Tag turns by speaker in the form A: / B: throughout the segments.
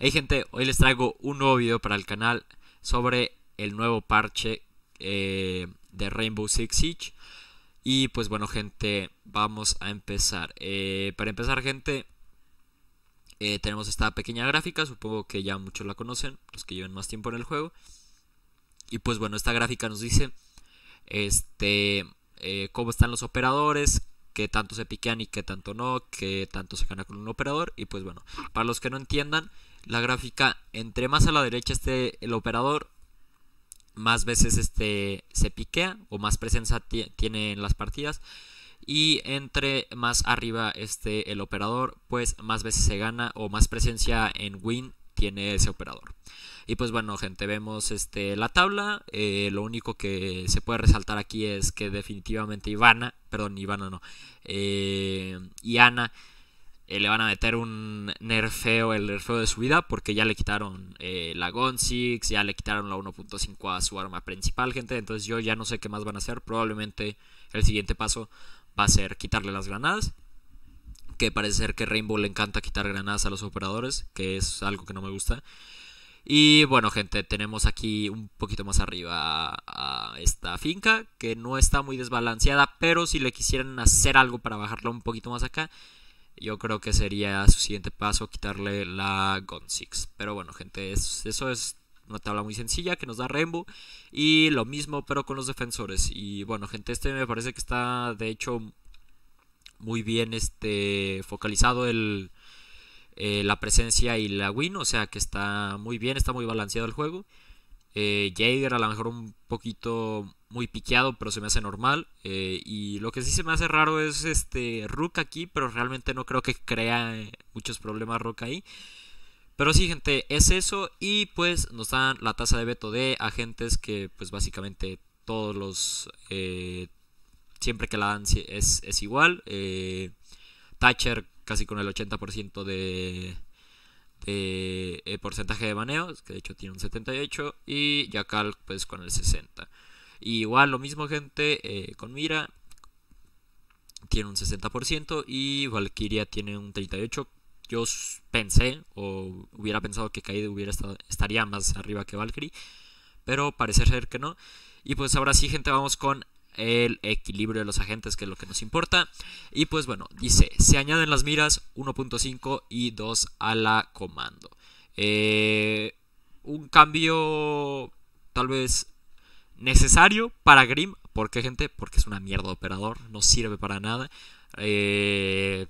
A: Hey gente, hoy les traigo un nuevo video para el canal sobre el nuevo parche eh, de Rainbow Six Siege. Y pues bueno gente, vamos a empezar. Eh, para empezar gente, eh, tenemos esta pequeña gráfica, supongo que ya muchos la conocen, los que lleven más tiempo en el juego. Y pues bueno, esta gráfica nos dice este, cómo están los operadores, que tanto se piquean y que tanto no, que tanto se gana con un operador. Y pues bueno, para los que no entiendan, la gráfica, entre más a la derecha esté el operador, más veces este se piquea o más presencia tiene en las partidas. Y entre más arriba esté el operador, pues más veces se gana o más presencia en win tiene ese operador. Y pues bueno, gente, vemos este, la tabla. Eh, lo único que se puede resaltar aquí es que definitivamente Ivana, perdón, Ivana no, eh, y Ana eh, le van a meter un nerfeo, el nerfeo de su vida, porque ya le quitaron la gunsix ya le quitaron la 1.5 a su arma principal, gente. Entonces yo ya no sé qué más van a hacer. Probablemente el siguiente paso va a ser quitarle las granadas que parece ser que Rainbow le encanta quitar granadas a los operadores, que es algo que no me gusta. Y bueno, gente, tenemos aquí un poquito más arriba a esta finca, que no está muy desbalanceada, pero si le quisieran hacer algo para bajarla un poquito más acá, yo creo que sería su siguiente paso quitarle la Gun Six. Pero bueno, gente, eso es una tabla muy sencilla que nos da Rainbow. Y lo mismo, pero con los defensores. Y bueno, gente, este me parece que está de hecho muy bien este, focalizado el, eh, la presencia y la win, o sea que está muy bien, está muy balanceado el juego. Eh, Jader a lo mejor un poquito muy piqueado, pero se me hace normal. Eh, y lo que sí se me hace raro es este Rook aquí, pero realmente no creo que crea muchos problemas Rook ahí. Pero sí, gente, es eso. Y pues nos dan la tasa de veto de agentes que pues básicamente todos los... Eh, siempre que la dan es, igual. Eh, Thatcher casi con el 80% de, de eh, porcentaje de baneos que de hecho tiene un 78, y Jackal pues con el 60. igual lo mismo gente eh, con Mira, tiene un 60% y Valkyria tiene un 38%. Yo pensé o hubiera pensado que Kaide hubiera estaría más arriba que Valkyrie, pero parece ser que no. Y pues ahora sí gente vamos con el equilibrio de los agentes, que es lo que nos importa. Y pues bueno, dice, se añaden las miras 1.5 y 2 a la comando. Eh, un cambio tal vez necesario para Grim. ¿Por qué, gente? Porque es una mierda operador, no sirve para nada. Eh,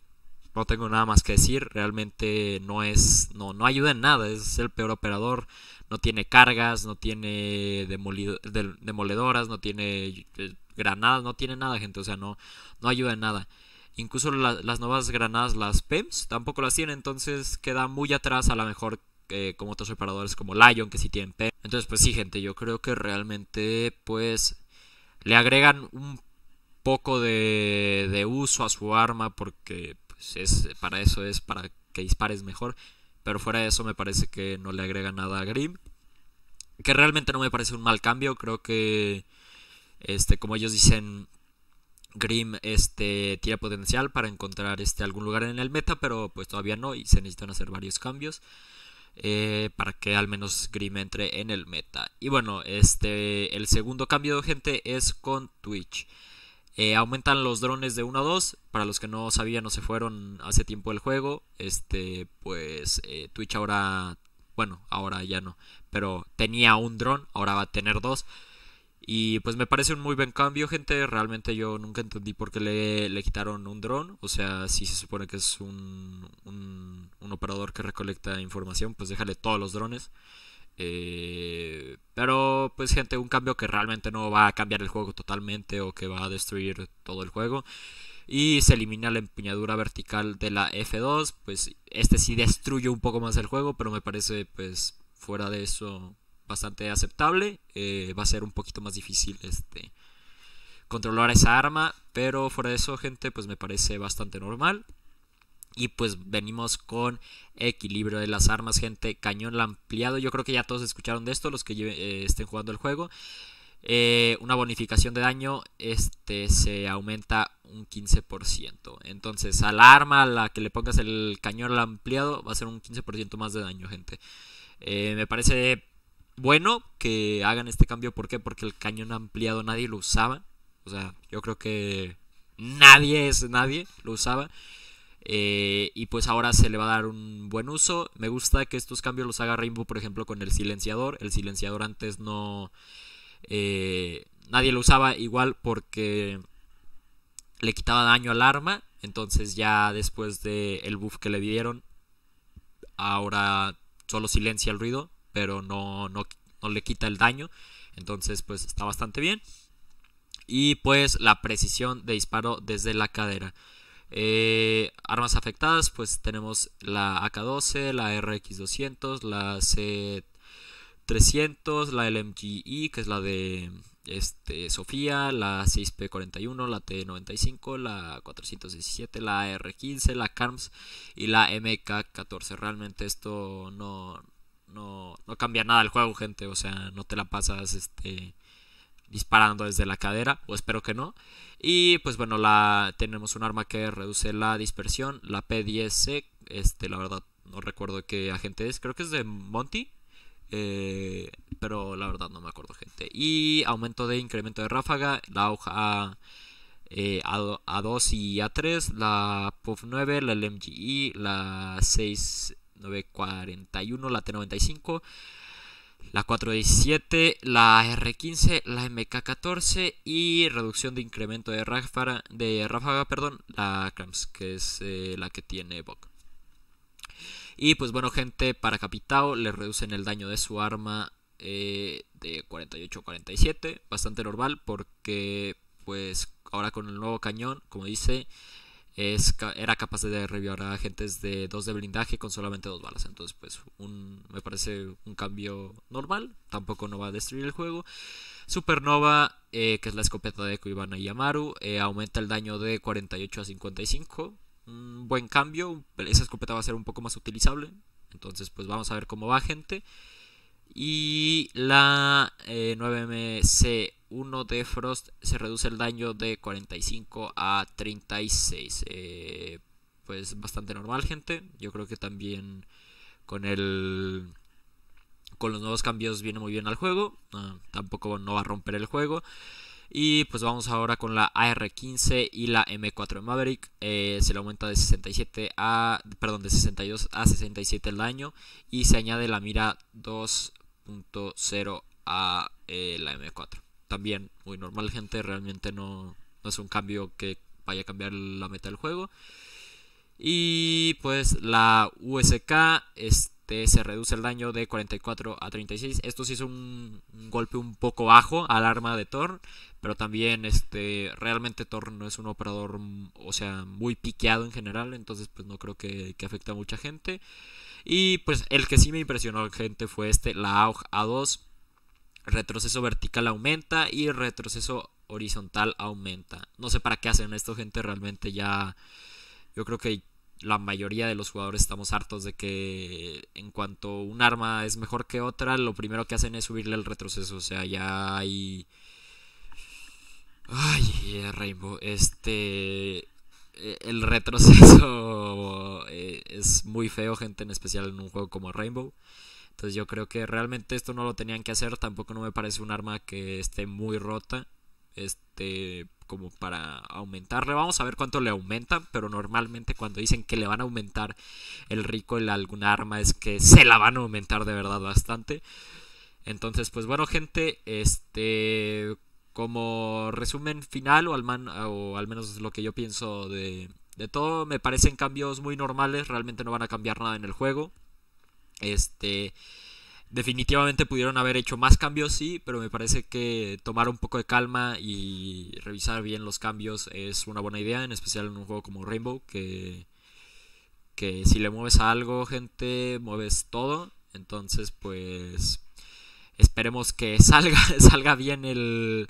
A: no tengo nada más que decir, realmente no es, no, no ayuda en nada, es el peor operador, no tiene cargas, no tiene demoledoras, no tiene eh, granadas, no tiene nada, gente, o sea, no, no ayuda en nada. Incluso las nuevas granadas, las PEMS, tampoco las tienen entonces queda muy atrás a lo mejor eh, como otros reparadores como Lion, que sí tienen PEMS. Entonces, pues sí, gente, yo creo que realmente, pues, le agregan un poco de, de uso a su arma, porque pues, es, para eso es, para que dispares mejor. Pero fuera de eso, me parece que no le agrega nada a Grim. Que realmente no me parece un mal cambio, creo que este, como ellos dicen, Grim este, tiene potencial para encontrar este, algún lugar en el meta, pero pues todavía no y se necesitan hacer varios cambios. Eh, para que al menos Grim entre en el meta. Y bueno, este, el segundo cambio, gente, es con Twitch. Eh, aumentan los drones de 1 a 2. Para los que no sabían o se fueron hace tiempo del juego, este, pues eh, Twitch ahora, bueno, ahora ya no, pero tenía un dron, ahora va a tener dos. Y pues me parece un muy buen cambio, gente. Realmente yo nunca entendí por qué le, quitaron un dron. O sea, si se supone que es un, un, operador que recolecta información, pues déjale todos los drones. Eh, pero pues gente, un cambio que realmente no va a cambiar el juego totalmente o que va a destruir todo el juego. Y se elimina la empuñadura vertical de la F2. Pues este sí destruye un poco más el juego, pero me parece pues fuera de eso bastante aceptable. Eh, va a ser un poquito más difícil este, controlar esa arma, pero fuera de eso, gente, pues me parece bastante normal. Y pues venimos con equilibrio de las armas, gente. Cañón ampliado. Yo creo que ya todos escucharon de esto, los que eh, estén jugando el juego. Eh, una bonificación de daño este se aumenta un 15%. Entonces, al arma a la que le pongas el cañón ampliado va a ser un 15% más de daño, gente. me parece bueno que hagan este cambio. ¿Por qué? Porque el cañón ampliado nadie lo usaba. O sea, yo creo que nadie es nadie lo usaba. Eh, y pues ahora se le va a dar un buen uso. Me gusta que estos cambios los haga Rainbow, por ejemplo, con el silenciador. El silenciador antes no... Eh, nadie lo usaba igual porque le quitaba daño al arma. Entonces ya después del el buff que le dieron, ahora solo silencia el ruido pero no, no, no le quita el daño. Entonces, pues está bastante bien. Y pues la precisión de disparo desde la cadera. Eh, armas afectadas, pues tenemos la AK-12, la RX-200, la C-300, la LMGI, que es la de este, Sofía, la 6P41, la T95, la 417, la ar 15 la CARMS y la MK14. Realmente esto no, cambia nada el juego, gente. O sea, no te la pasas este, disparando desde la cadera, o espero que no. Y pues bueno, la, tenemos un arma que reduce la dispersión, la P10C. Este, la verdad, no recuerdo qué agente es. Creo que es de Monty. Eh, pero la verdad no me acuerdo, gente. Y aumento de incremento de ráfaga, la hoja A2 eh, y A3, la PUF 9, la LMGI, la 6 941, la T95, la 417, la R15, la MK14 y reducción de incremento de ráfaga, de ráfaga perdón, la CRAMS, que es eh, la que tiene Bok. Y pues bueno, gente, para Capitao le reducen el daño de su arma eh, de 48 47, bastante normal porque pues ahora con el nuevo cañón, como dice, era capaz de revivir a agentes de 2 de blindaje con solamente dos balas. Entonces, pues me parece un cambio normal. Tampoco no va a destruir el juego. Supernova, eh, que es la escopeta de Kuibana y Yamaru, eh, aumenta el daño de 48 a 55. Un buen cambio. Esa escopeta va a ser un poco más utilizable. Entonces, pues vamos a ver cómo va, gente. Y la 9MC eh, 1 de Frost se reduce el daño de 45 a 36. Eh, pues bastante normal, gente. Yo creo que también con los nuevos cambios viene muy bien al juego. Ah, tampoco no va a romper el juego. Y pues vamos ahora con la AR-15 y la M4 Maverick. Eh, se le aumenta de 67 a. Perdón, de 62 a 67 el daño. Y se añade la mira 2.0 a eh, la M4 también muy normal, gente. Realmente no, es un cambio que vaya a cambiar la meta del juego. Y pues la USK este, se reduce el daño de 44 a 36. Esto sí es un, golpe un poco bajo al arma de Thor. Pero también este, realmente Thor no es un operador, o sea, muy piqueado en general. Entonces pues no creo que, que afecte a mucha gente. Y pues el que sí me impresionó gente fue este, la AUG A2 retroceso vertical aumenta y retroceso horizontal aumenta. No sé para qué hacen esto, gente. Realmente ya. Yo creo que la mayoría de los jugadores estamos hartos de que en cuanto un arma es mejor que otra, lo primero que hacen es subirle el retroceso. O sea, ya hay. Ay, Rainbow. Este. Eh, el retroceso eh, es muy feo, gente, en especial en un juego como Rainbow. Entonces yo creo que realmente esto no lo tenían que hacer, tampoco no me parece un arma que esté muy rota, este, como para aumentarle. Vamos a ver cuánto le aumentan, pero normalmente cuando dicen que le van a aumentar el rico en alguna arma es que se la van a aumentar de verdad bastante. Entonces, pues bueno, gente, este como resumen final o al, o al menos lo que yo pienso de, de todo, me parecen cambios muy normales, realmente no van a cambiar nada en el juego. Este, definitivamente pudieron haber hecho más cambios, sí, pero me parece que tomar un poco de calma y revisar bien los cambios es una buena idea, en especial en un juego como Rainbow, que, que si le mueves a algo, gente, mueves todo. Entonces, pues esperemos que salga, salga bien el,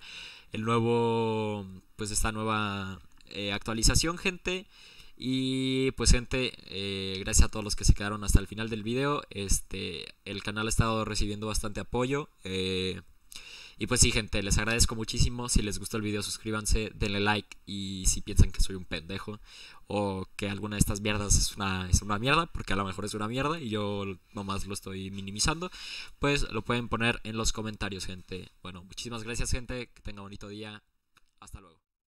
A: nuevo, pues esta nueva eh, actualización, gente. Y pues gente, eh, gracias a todos los que se quedaron hasta el final del video. Este, el canal ha estado recibiendo bastante apoyo. Eh, y pues sí, gente, les agradezco muchísimo. Si les gustó el video, suscríbanse, denle like. Y si piensan que soy un pendejo o que alguna de estas mierdas es una, es una mierda, porque a lo mejor es una mierda y yo nomás lo estoy minimizando, pues lo pueden poner en los comentarios, gente. Bueno, muchísimas gracias, gente. Que tenga bonito día. Hasta luego.